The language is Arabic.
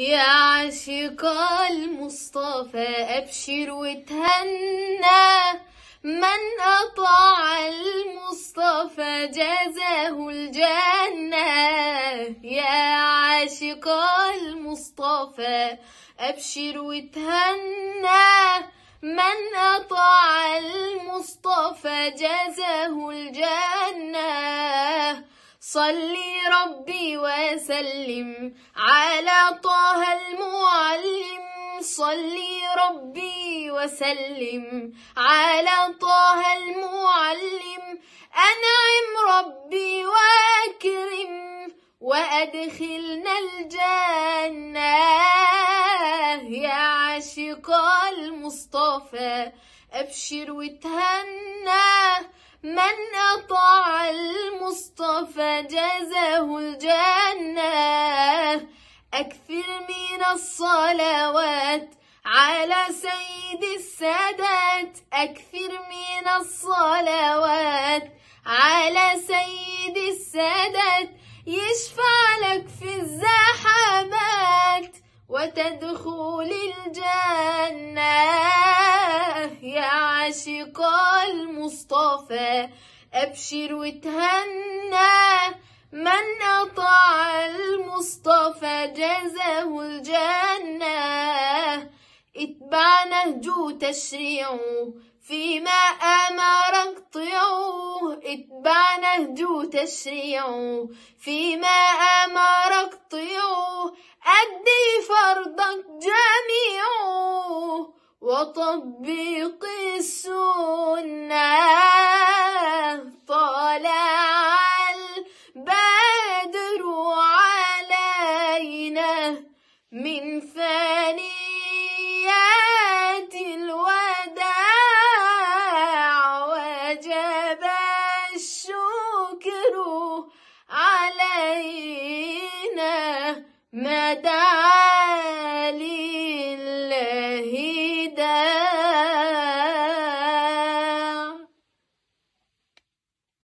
يا عاشق المصطفى أبشر وتهنى من أطاع المصطفى جازاه الجنة يا عاشق المصطفى أبشر وتهنى من أطاع المصطفى جازاه الجنة صلي ربي وسلم على طه المعلم صلي ربي وسلم على طه المعلم أنعم ربي وأكرم وأدخلنا الجنة يا عاشق المصطفى أبشر وتهنى من أطاع المصطفى جزاه الجنة أكثر من الصلوات على سيد السادات أكثر من الصلوات على سيد السادات يشفع لك في الزاد وتدخل الجنة يا عاشق المصطفى أبشر وتهنى من أطاع المصطفى جازه الجنة اتبع نهجه تشريعه فيما أمرك طيعه اتبع نهجه تشريعه فيما أمرك طيعه وطبق السنة طلع البدر علينا من ثنيات الوداع وجب الشكر علينا ما دام